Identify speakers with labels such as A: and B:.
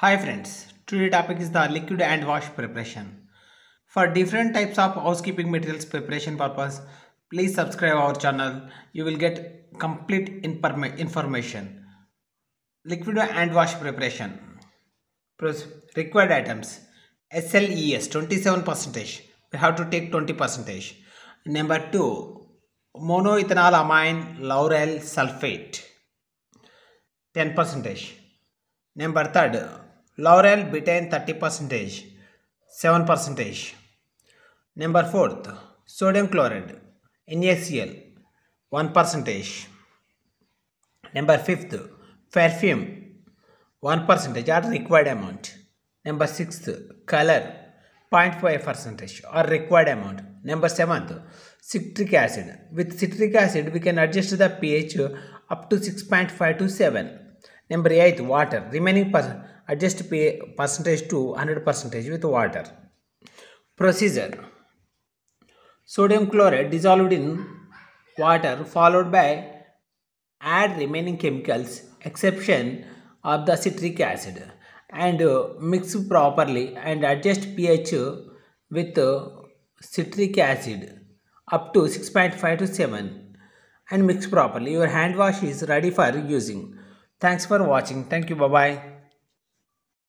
A: Hi friends, today topic is the liquid and wash preparation. For different types of housekeeping materials preparation purpose, please subscribe our channel. You will get complete information. Liquid and wash preparation. Required items. SLES 27%. We have to take 20%. Number 2. Monoethanol amine laurel sulfate 10%. Number 3. Laurel betaine 30 percentage, 7 percentage. Number 4th, sodium chloride, NaCl, 1 percentage. Number 5th, perfume, 1 percentage or required amount. Number 6th, color, 0.5 percentage or required amount. Number 7th, citric acid. With citric acid, we can adjust the pH up to 6.5 to 7. Number 8th, water, remaining percent adjust pay percentage to 100% with water. Procedure Sodium chloride dissolved in water followed by add remaining chemicals exception of the citric acid and uh, mix properly and adjust pH with uh, citric acid up to 6.5 to 7 and mix properly. Your hand wash is ready for using. Thanks for watching. Thank you. Bye-bye.